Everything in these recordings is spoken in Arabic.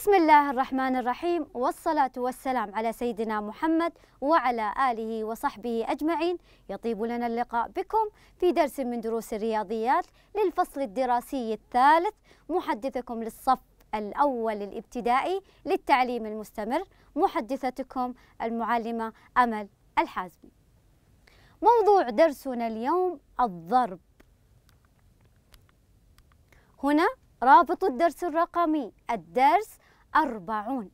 بسم الله الرحمن الرحيم والصلاة والسلام على سيدنا محمد وعلى آله وصحبه أجمعين يطيب لنا اللقاء بكم في درس من دروس الرياضيات للفصل الدراسي الثالث محدثكم للصف الأول الابتدائي للتعليم المستمر محدثتكم المعلمة أمل الحازمي موضوع درسنا اليوم الضرب هنا رابط الدرس الرقمي الدرس أربعون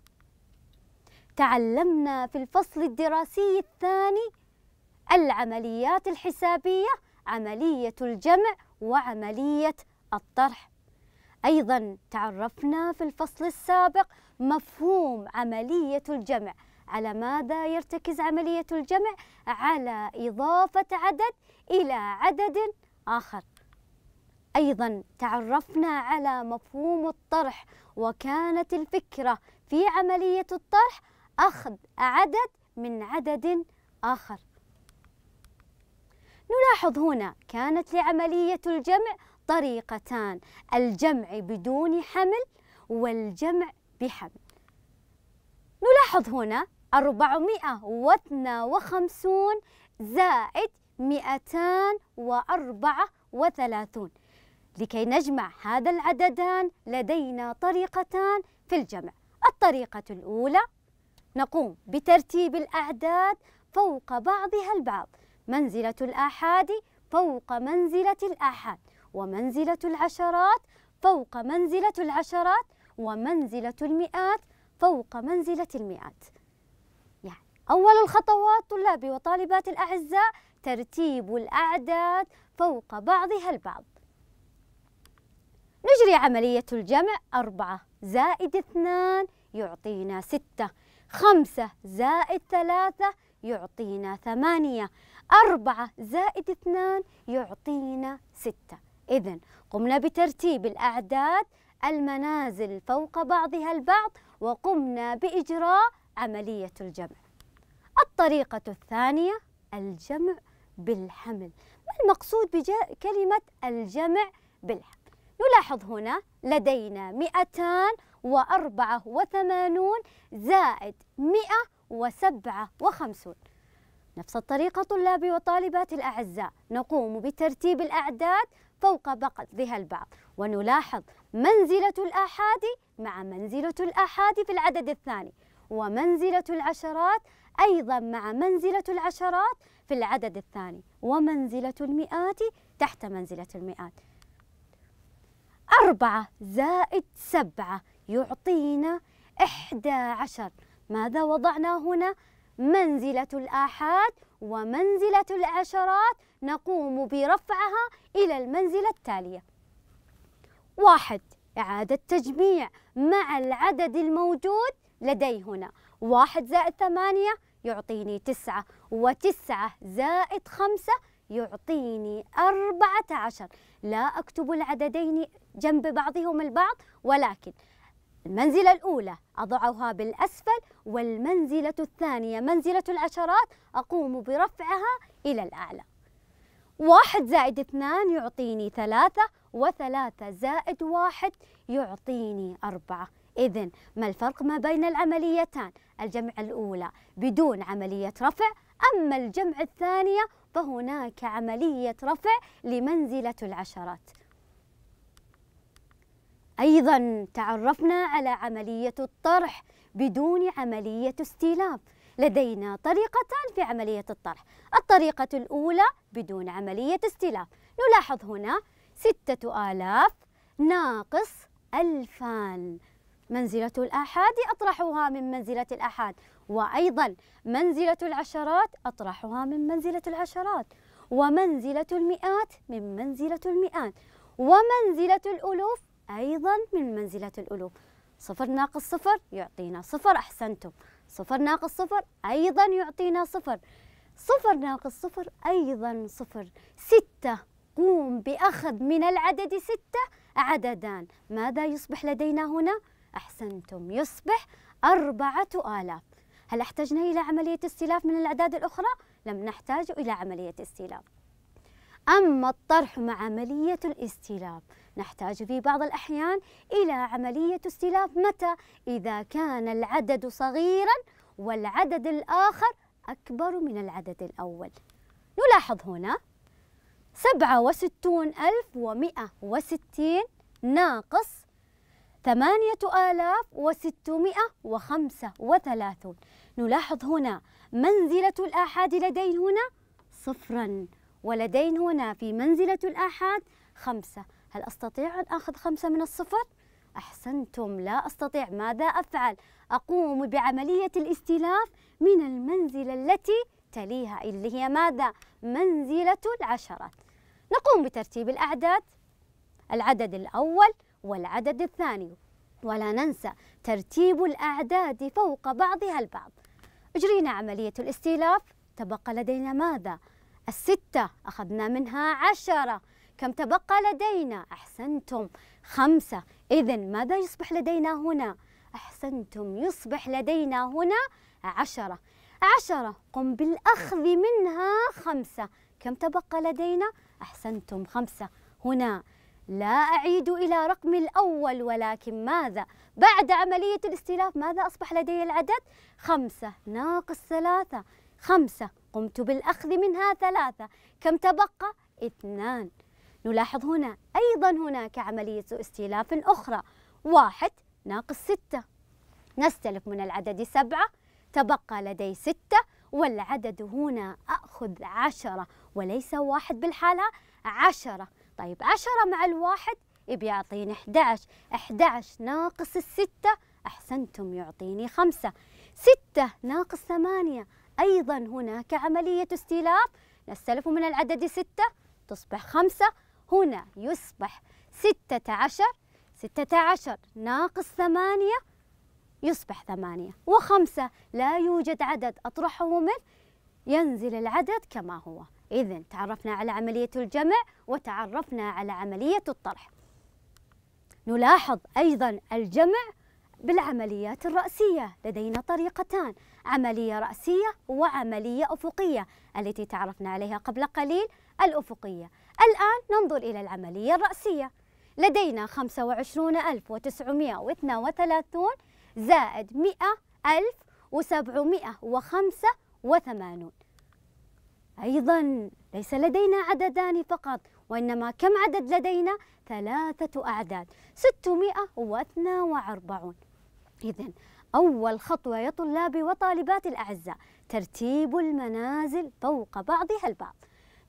تعلمنا في الفصل الدراسي الثاني العمليات الحسابية عملية الجمع وعملية الطرح أيضا تعرفنا في الفصل السابق مفهوم عملية الجمع على ماذا يرتكز عملية الجمع؟ على إضافة عدد إلى عدد آخر أيضا تعرفنا على مفهوم الطرح وكانت الفكرة في عملية الطرح أخذ عدد من عدد آخر نلاحظ هنا كانت لعملية الجمع طريقتان الجمع بدون حمل والجمع بحمل نلاحظ هنا 452 زائد 234 لكي نجمع هذا العددان لدينا طريقتان في الجمع الطريقة الأولى نقوم بترتيب الأعداد فوق بعضها البعض منزلة الآحاد فوق منزلة الآحاد ومنزلة العشرات فوق منزلة العشرات ومنزلة المئات فوق منزلة المئات يعني أول الخطوات طلابي وطالبات الأعزاء ترتيب الأعداد فوق بعضها البعض نجري عملية الجمع أربعة زائد اثنان يعطينا ستة خمسة زائد ثلاثة يعطينا ثمانية أربعة زائد اثنان يعطينا ستة إذا قمنا بترتيب الأعداد المنازل فوق بعضها البعض وقمنا بإجراء عملية الجمع الطريقة الثانية الجمع بالحمل ما المقصود بكلمة الجمع بالحمل نلاحظ هنا لدينا 284 زائد 157 نفس الطريقة طلابي وطالباتي الأعزاء نقوم بترتيب الأعداد فوق بعضها البعض ونلاحظ منزلة الآحاد مع منزلة الآحاد في العدد الثاني ومنزلة العشرات أيضا مع منزلة العشرات في العدد الثاني ومنزلة المئات تحت منزلة المئات أربعة زائد سبعة يعطينا إحدى عشر ماذا وضعنا هنا؟ منزلة الآحاد ومنزلة العشرات نقوم برفعها إلى المنزلة التالية واحد إعادة تجميع مع العدد الموجود لدي هنا واحد زائد ثمانية يعطيني تسعة وتسعة زائد خمسة يعطيني أربعة عشر لا أكتب العددين جنب بعضهم البعض ولكن المنزلة الأولى أضعها بالأسفل والمنزلة الثانية منزلة العشرات أقوم برفعها إلى الأعلى واحد زائد اثنان يعطيني ثلاثة وثلاثة زائد واحد يعطيني أربعة إذا ما الفرق ما بين العمليتان الجمع الأولى بدون عملية رفع أما الجمع الثانية فهناك عملية رفع لمنزلة العشرات أيضا تعرفنا على عملية الطرح بدون عملية استيلاب لدينا طريقتان في عملية الطرح الطريقة الأولى بدون عملية استيلاب نلاحظ هنا ستة آلاف ناقص ألفان منزلة الآحاد أطرحها من منزلة الآحاد وأيضا منزلة العشرات أطرحها من منزلة العشرات ومنزلة المئات من منزلة المئات ومنزلة الألوف أيضا من منزلة الألوف صفر ناقص صفر يعطينا صفر أحسنتم صفر ناقص صفر أيضا يعطينا صفر صفر ناقص صفر أيضا صفر ستة قوم بأخذ من العدد ستة عددان ماذا يصبح لدينا هنا؟ أحسنتم يصبح أربعة آلاف هل احتجنا إلى عملية استيلاف من الأعداد الأخرى؟ لم نحتاج إلى عملية استيلاف أما الطرح مع عملية الاستيلاف نحتاج في بعض الأحيان إلى عملية استيلاف متى؟ إذا كان العدد صغيرا والعدد الآخر أكبر من العدد الأول نلاحظ هنا سبعة وستون ألف ومئة وستين ناقص 8635 نلاحظ هنا منزلة الآحاد لدين هنا صفرا ولدين هنا في منزلة الآحاد خمسة هل أستطيع أن أخذ خمسة من الصفر؟ أحسنتم لا أستطيع ماذا أفعل؟ أقوم بعملية الاستلاف من المنزلة التي تليها اللي هي ماذا؟ منزلة العشرات نقوم بترتيب الأعداد العدد الأول والعدد الثاني ولا ننسى ترتيب الأعداد فوق بعضها البعض أجرينا عملية الاستيلاف تبقى لدينا ماذا؟ الستة أخذنا منها عشرة كم تبقى لدينا؟ أحسنتم خمسة إذا ماذا يصبح لدينا هنا؟ أحسنتم يصبح لدينا هنا عشرة عشرة قم بالأخذ منها خمسة كم تبقى لدينا؟ أحسنتم خمسة هنا لا أعيد إلى رقم الأول ولكن ماذا؟ بعد عملية الاستلاف ماذا أصبح لدي العدد؟ خمسة ناقص ثلاثة خمسة قمت بالأخذ منها ثلاثة كم تبقى؟ اثنان نلاحظ هنا أيضا هناك عملية استلاف أخرى واحد ناقص ستة نستلف من العدد سبعة تبقى لدي ستة والعدد هنا أخذ عشرة وليس واحد بالحالة عشرة طيب 10 مع الواحد بيعطيني 11 11 ناقص الستة أحسنتم يعطيني خمسة ستة ناقص ثمانية أيضا هناك عملية استيلاف نستلف من العدد ستة تصبح خمسة هنا يصبح ستة عشر ستة عشر ناقص ثمانية يصبح ثمانية وخمسة لا يوجد عدد أطرحه من ينزل العدد كما هو إذا تعرفنا على عملية الجمع وتعرفنا على عملية الطرح نلاحظ أيضا الجمع بالعمليات الرأسية لدينا طريقتان عملية رأسية وعملية أفقية التي تعرفنا عليها قبل قليل الأفقية الآن ننظر إلى العملية الرأسية لدينا 25932 زائد 100785 أيضا ليس لدينا عددان فقط وإنما كم عدد لدينا؟ ثلاثة أعداد 642 إذا أول خطوة يا طلابي وطالباتي الأعزاء ترتيب المنازل فوق بعضها البعض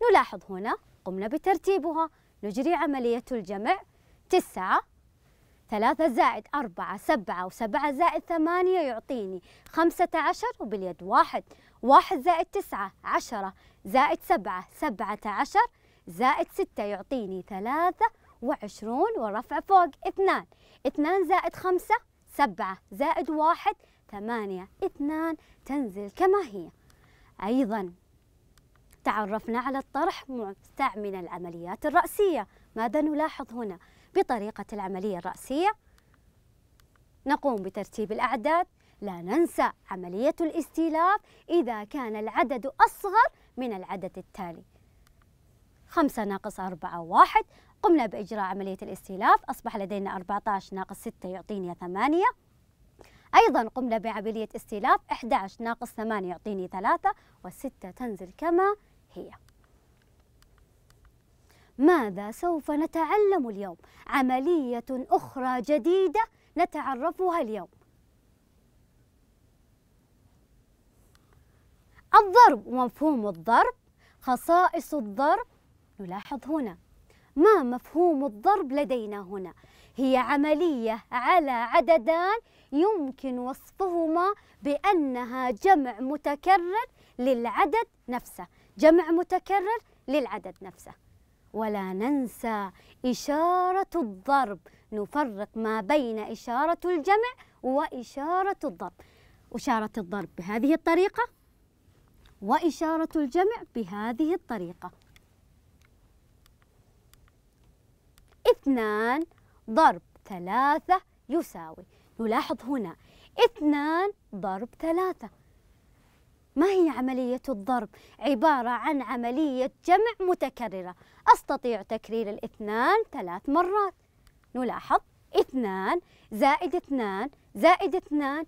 نلاحظ هنا قمنا بترتيبها نجري عملية الجمع تسعة ثلاثة زائد أربعة سبعة وسبعة زائد ثمانية يعطيني خمسة عشر وباليد واحد واحد زائد تسعة عشرة زائد سبعة سبعة عشر زائد ستة يعطيني ثلاثة وعشرون ورفع فوق اثنان اثنان زائد خمسة سبعة زائد واحد ثمانية اثنان تنزل كما هي أيضا تعرفنا على الطرح مستعمل العمليات الرأسية ماذا نلاحظ هنا بطريقة العملية الرأسية نقوم بترتيب الأعداد لا ننسى عملية الاستيلاف إذا كان العدد أصغر من العدد التالي خمسة ناقص أربعة واحد قمنا بإجراء عملية الاستيلاف أصبح لدينا 14 ناقص ستة يعطيني ثمانية أيضا قمنا بعملية استيلاف 11 ناقص ثمانية يعطيني ثلاثة والستة تنزل كما هي ماذا سوف نتعلم اليوم؟ عملية أخرى جديدة نتعرفها اليوم الضرب ومفهوم الضرب خصائص الضرب نلاحظ هنا ما مفهوم الضرب لدينا هنا هي عملية على عددان يمكن وصفهما بأنها جمع متكرر للعدد نفسه جمع متكرر للعدد نفسه ولا ننسى إشارة الضرب نفرق ما بين إشارة الجمع وإشارة الضرب إشارة الضرب بهذه الطريقة وإشارة الجمع بهذه الطريقة اثنان ضرب ثلاثة يساوي نلاحظ هنا اثنان ضرب ثلاثة ما هي عملية الضرب؟ عبارة عن عملية جمع متكررة أستطيع تكرير الاثنان ثلاث مرات نلاحظ اثنان زائد اثنان زائد اثنان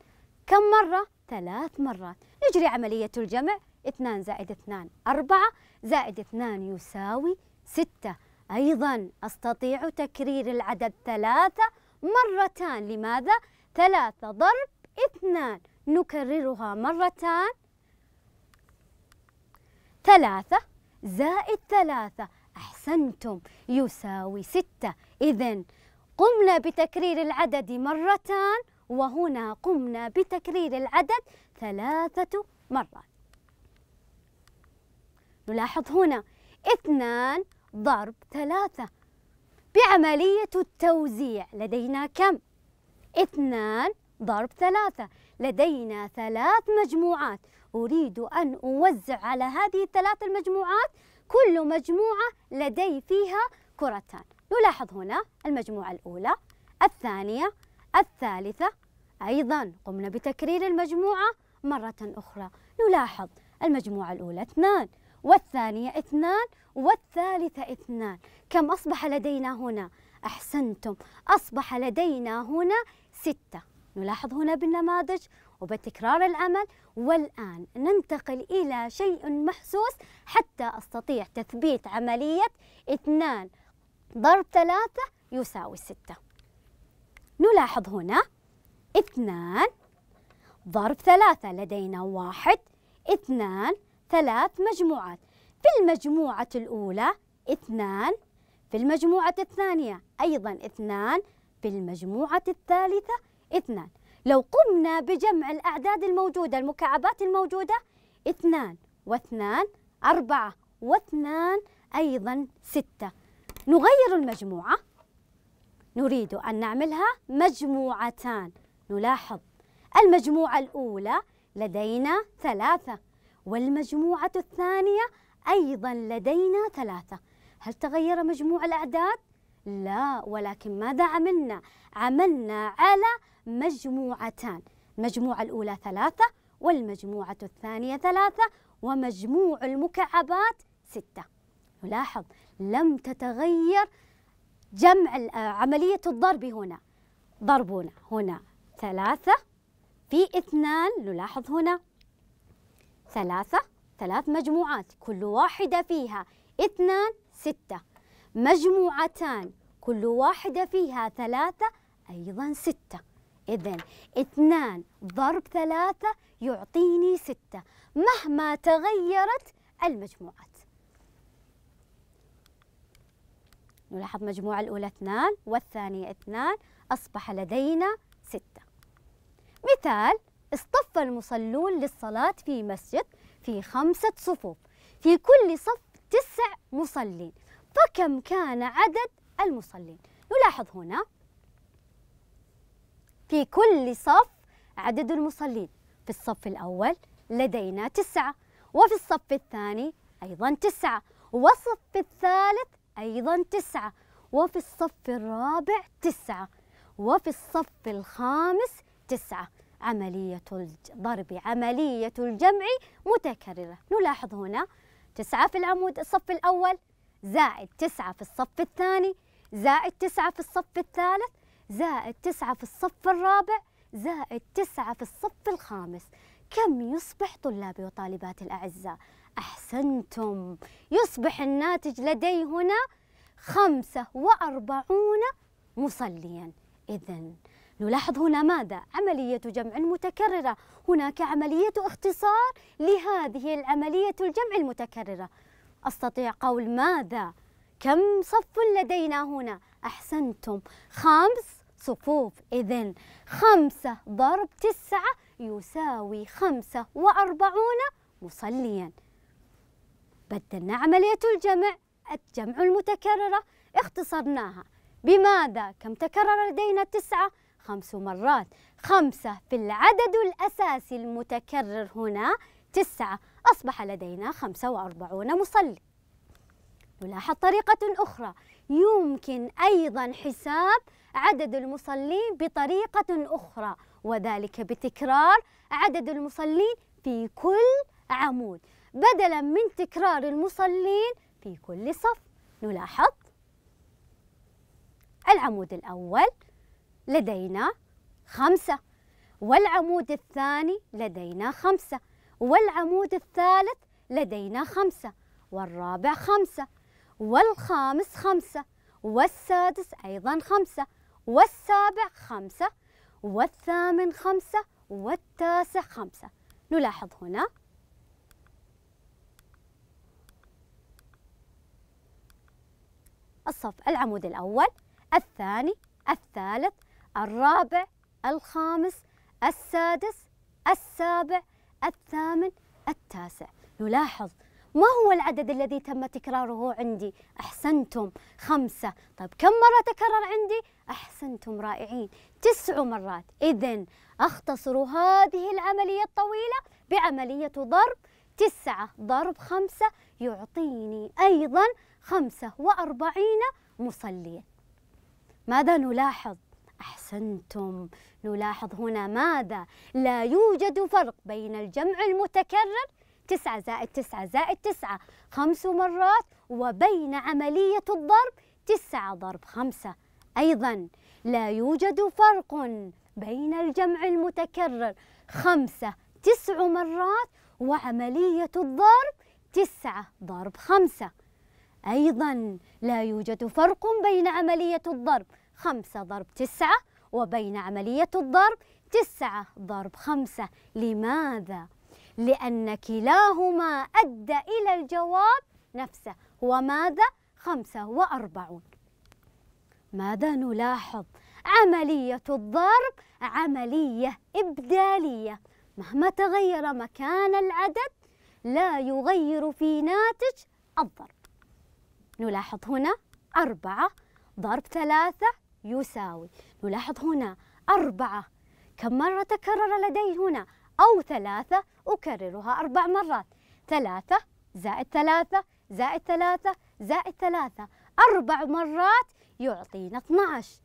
كم مرة؟ ثلاث مرات نجري عملية الجمع 2 زائد 2 4 زائد 2 يساوي 6 أيضا أستطيع تكرير العدد ثلاثة مرتان لماذا؟ ثلاثة ضرب اثنان نكررها مرتان ثلاثة زائد ثلاثة أحسنتم يساوي ستة إذا قمنا بتكرير العدد مرتان وهنا قمنا بتكرير العدد ثلاثة مرات نلاحظ هنا اثنان ضرب ثلاثة بعملية التوزيع لدينا كم؟ اثنان ضرب ثلاثة لدينا ثلاث مجموعات أريد أن أوزع على هذه الثلاث المجموعات كل مجموعة لدي فيها كرتان نلاحظ هنا المجموعة الأولى الثانية الثالثة أيضا قمنا بتكرير المجموعة مرة أخرى نلاحظ المجموعة الأولى اثنان والثانية اثنان والثالثة اثنان كم أصبح لدينا هنا؟ أحسنتم أصبح لدينا هنا ستة نلاحظ هنا بالنماذج وبتكرار العمل والآن ننتقل إلى شيء محسوس حتى أستطيع تثبيت عملية اثنان ضرب ثلاثة يساوي ستة نلاحظ هنا اثنان ضرب ثلاثة لدينا واحد اثنان ثلاث مجموعات في المجموعة الأولى اثنان في المجموعة الثانية أيضا اثنان في المجموعة الثالثة اثنان لو قمنا بجمع الأعداد الموجودة المكعبات الموجودة اثنان واثنان أربعة واثنان أيضا ستة نغير المجموعة نريد أن نعملها مجموعتان نلاحظ المجموعة الأولى لدينا ثلاثة والمجموعة الثانية أيضا لدينا ثلاثة هل تغير مجموع الأعداد؟ لا ولكن ماذا عملنا؟ عملنا على مجموعتان المجموعة الأولى ثلاثة والمجموعة الثانية ثلاثة ومجموع المكعبات ستة نلاحظ لم تتغير جمع آه، عملية الضرب هنا ضرب هنا ثلاثة في اثنان نلاحظ هنا ثلاثة ثلاث مجموعات كل واحدة فيها اثنان ستة مجموعتان كل واحدة فيها ثلاثة أيضا ستة إذا اثنان ضرب ثلاثة يعطيني ستة مهما تغيرت المجموعات نلاحظ مجموعة الأولى اثنان والثانية اثنان أصبح لدينا ستة مثال اصطف المصلون للصلاة في مسجد في خمسة صفوف في كل صف تسع مصلين فكم كان عدد المصلين نلاحظ هنا في كل صف عدد المصلين في الصف الأول لدينا تسعة وفي الصف الثاني أيضا تسعة والصف الثالث أيضا تسعة وفي الصف الرابع تسعة وفي الصف الخامس تسعة عملية الضرب عملية الجمع متكررة نلاحظ هنا تسعة في العمود الصف الأول زائد تسعة في الصف الثاني زائد تسعة في الصف الثالث زائد تسعة في الصف الرابع زائد تسعة في الصف الخامس كم يصبح طلابي وطالباتي الأعزاء؟ أحسنتم يصبح الناتج لدي هنا خمسة وأربعون مصليا إذن نلاحظ هنا ماذا؟ عملية جمع متكررة هناك عملية اختصار لهذه العملية الجمع المتكررة أستطيع قول ماذا؟ كم صف لدينا هنا؟ أحسنتم خمس صفوف إذن خمسة ضرب تسعة يساوي خمسة وأربعون مصليا بدلنا عملية الجمع الجمع المتكررة اختصرناها بماذا؟ كم تكرر لدينا تسعة؟ خمس مرات خمسة في العدد الأساسي المتكرر هنا تسعة أصبح لدينا خمسة وأربعون مصلي نلاحظ طريقة أخرى يمكن أيضا حساب عدد المصلين بطريقة أخرى وذلك بتكرار عدد المصلين في كل عمود بدلا من تكرار المصلين في كل صف نلاحظ العمود الأول لدينا خمسة والعمود الثاني لدينا خمسة والعمود الثالث لدينا خمسة والرابع خمسة والخامس خمسة والسادس أيضا خمسة والسابع خمسة والثامن خمسة والتاسع خمسة نلاحظ هنا الصف العمود الأول الثاني الثالث الرابع الخامس السادس السابع الثامن التاسع نلاحظ ما هو العدد الذي تم تكراره عندي؟ أحسنتم خمسة طيب كم مرة تكرر عندي؟ أحسنتم رائعين تسع مرات إذا أختصر هذه العملية الطويلة بعملية ضرب تسعة ضرب خمسة يعطيني أيضا خمسة وأربعين مصليا ماذا نلاحظ؟ أحسنتم نلاحظ هنا ماذا؟ لا يوجد فرق بين الجمع المتكرر تسعة زائد تسعة زائد تسعة خمس مرات وبين عملية الضرب تسعة ضرب خمسة أيضا لا يوجد فرق بين الجمع المتكرر خمسة تسع مرات وعملية الضرب تسعة ضرب خمسة أيضا لا يوجد فرق بين عملية الضرب خمسة ضرب تسعة وبين عملية الضرب تسعة ضرب خمسة لماذا؟ لأن كلاهما أدى إلى الجواب نفسه هو ماذا؟ خمسة وأربعون ماذا نلاحظ؟ عملية الضرب عملية إبدالية مهما تغير مكان العدد لا يغير في ناتج الضرب نلاحظ هنا أربعة ضرب ثلاثة يساوي نلاحظ هنا أربعة كم مرة تكرر لدي هنا أو ثلاثة أكررها أربع مرات ثلاثة زائد ثلاثة زائد ثلاثة زائد ثلاثة أربع مرات يعطينا 12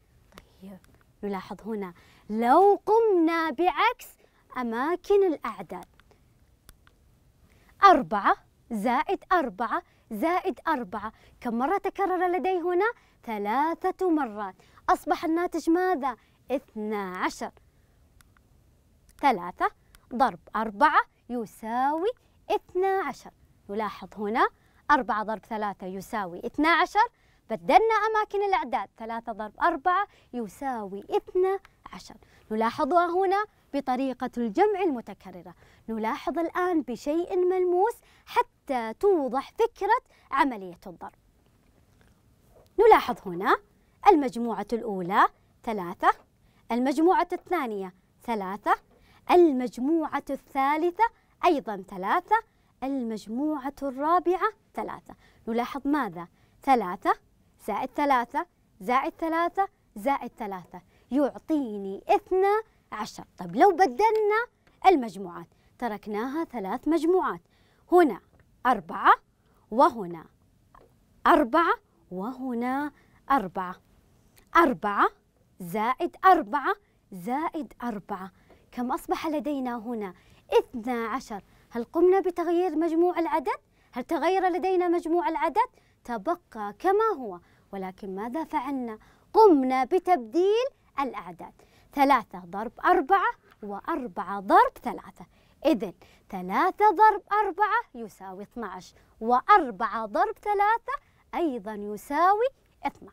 طيب نلاحظ هنا لو قمنا بعكس أماكن الأعداد أربعة زائد أربعة زائد أربعة كم مرة تكرر لدي هنا؟ ثلاثة مرات أصبح الناتج ماذا؟ عشر ثلاثة ضرب أربعة يساوي عشر نلاحظ هنا أربعة ضرب ثلاثة يساوي عشر بدلنا أماكن الأعداد ثلاثة ضرب أربعة يساوي عشر نلاحظها هنا بطريقة الجمع المتكررة نلاحظ الآن بشيء ملموس حتى توضح فكرة عملية الضرب نلاحظ هنا المجموعة الأولى ثلاثة المجموعة الثانية ثلاثة المجموعة الثالثة أيضا ثلاثة المجموعة الرابعة ثلاثة نلاحظ ماذا؟ ثلاثة زائد ثلاثة زائد ثلاثة زائد ثلاثة يعطيني اثنى عشر طب لو بدلنا المجموعات تركناها ثلاث مجموعات هنا أربعة وهنا أربعة وهنا أربعة أربعة زائد أربعة زائد أربعة كم أصبح لدينا هنا؟ اثنا عشر هل قمنا بتغيير مجموع العدد؟ هل تغير لدينا مجموع العدد؟ تبقى كما هو ولكن ماذا فعلنا؟ قمنا بتبديل الأعداد ثلاثة ضرب أربعة وأربعة ضرب ثلاثة إذن ثلاثة ضرب أربعة يساوي 12 وأربعة ضرب ثلاثة أيضا يساوي 12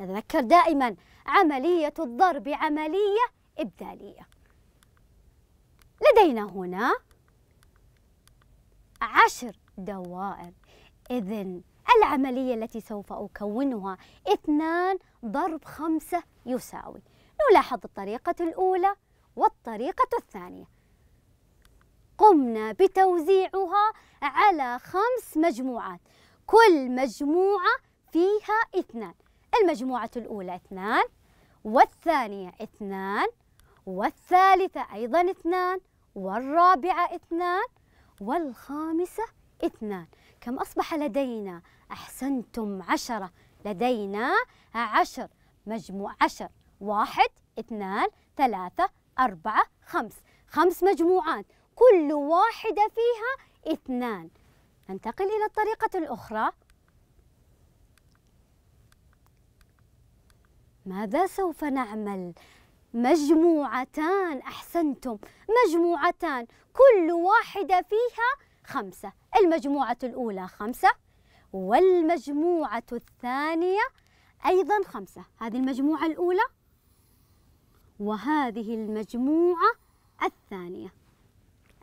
نتذكر دائما عملية الضرب عملية إبدالية لدينا هنا عشر دوائر إذن العملية التي سوف أكونها اثنان ضرب خمسة يساوي نلاحظ الطريقة الأولى والطريقة الثانية قمنا بتوزيعها على خمس مجموعات كل مجموعة فيها اثنان المجموعة الأولى اثنان والثانية اثنان والثالثة أيضا اثنان والرابعة اثنان والخامسة اثنان كم أصبح لدينا؟ أحسنتم عشرة لدينا عشر مجموع عشر واحد اثنان ثلاثة أربعة خمس خمس مجموعات كل واحدة فيها اثنان ننتقل إلى الطريقة الأخرى ماذا سوف نعمل مجموعتان أحسنتم مجموعتان كل واحدة فيها خمسة المجموعة الأولى خمسة والمجموعة الثانية أيضا خمسة هذه المجموعة الأولى وهذه المجموعة الثانية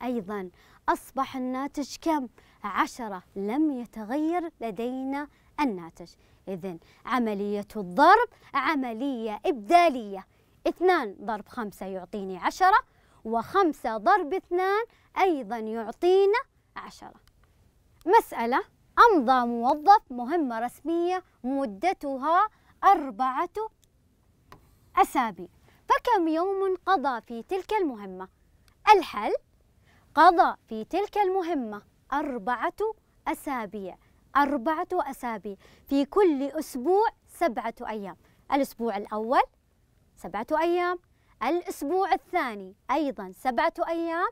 أيضا أصبح الناتج كم؟ عشرة لم يتغير لدينا الناتج إذن عملية الضرب عملية إبدالية اثنان ضرب خمسة يعطيني عشرة وخمسة ضرب اثنان أيضا يعطينا عشرة مسألة أمضى موظف مهمة رسمية مدتها أربعة أسابيع فكم يوم قضى في تلك المهمة؟ الحل قضى في تلك المهمة أربعة أسابيع أربعة أسابيع في كل أسبوع سبعة أيام الأسبوع الأول سبعة أيام الأسبوع الثاني أيضا سبعة أيام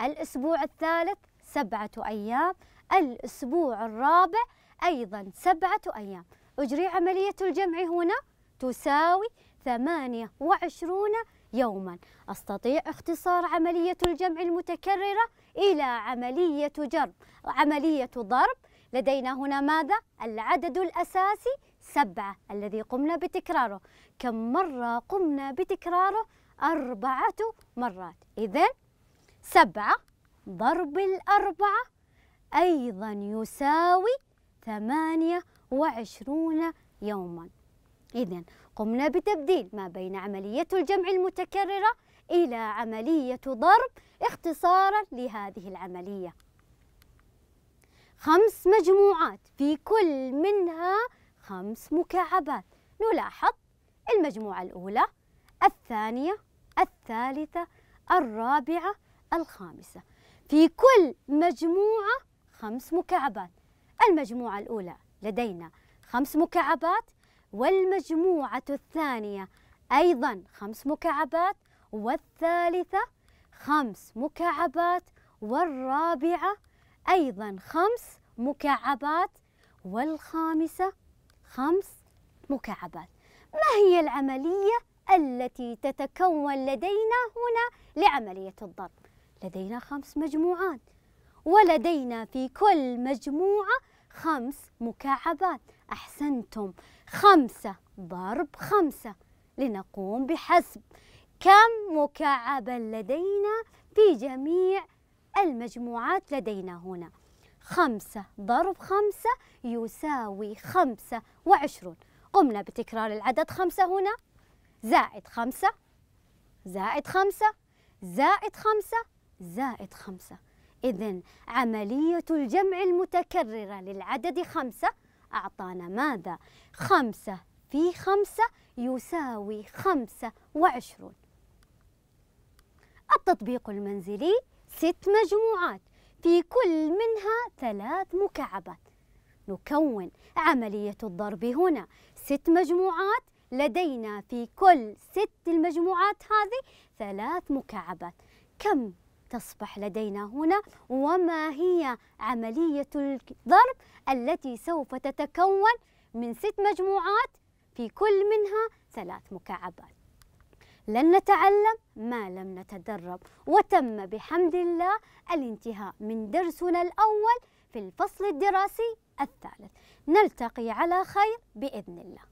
الأسبوع الثالث سبعة أيام الأسبوع الرابع أيضا سبعة أيام أجري عملية الجمع هنا تساوي ثمانية وعشرون يوما أستطيع اختصار عملية الجمع المتكررة إلى عملية جرب عملية ضرب لدينا هنا ماذا؟ العدد الأساسي سبعة الذي قمنا بتكراره كم مرة قمنا بتكراره؟ أربعة مرات إذا سبعة ضرب الأربعة أيضا يساوي ثمانية وعشرون يوما إذا قمنا بتبديل ما بين عملية الجمع المتكررة إلى عملية ضرب اختصارا لهذه العملية خمس مجموعات في كل منها خمس مكعبات نلاحظ المجموعة الأولى الثانية الثالثة الرابعة الخامسة في كل مجموعة خمس مكعبات المجموعة الأولى لدينا خمس مكعبات والمجموعة الثانية أيضا خمس مكعبات والثالثة خمس مكعبات والرابعة أيضا خمس مكعبات والخامسة خمس مكعبات ما هي العملية التي تتكون لدينا هنا لعملية الضرب لدينا خمس مجموعات ولدينا في كل مجموعة خمس مكعبات أحسنتم خمسة ضرب خمسة لنقوم بحسب كم مكعبا لدينا في جميع المجموعات لدينا هنا خمسة ضرب خمسة يساوي خمسة وعشرون قمنا بتكرار العدد خمسة هنا زائد خمسة زائد خمسة زائد خمسة زائد خمسة إذا عملية الجمع المتكررة للعدد خمسة أعطانا ماذا؟ خمسة في خمسة يساوي خمسة وعشرون التطبيق المنزلي ست مجموعات في كل منها ثلاث مكعبات نكون عملية الضرب هنا ست مجموعات لدينا في كل ست المجموعات هذه ثلاث مكعبات كم تصبح لدينا هنا وما هي عملية الضرب التي سوف تتكون من ست مجموعات في كل منها ثلاث مكعبات لن نتعلم ما لم نتدرب وتم بحمد الله الانتهاء من درسنا الأول في الفصل الدراسي الثالث نلتقي على خير بإذن الله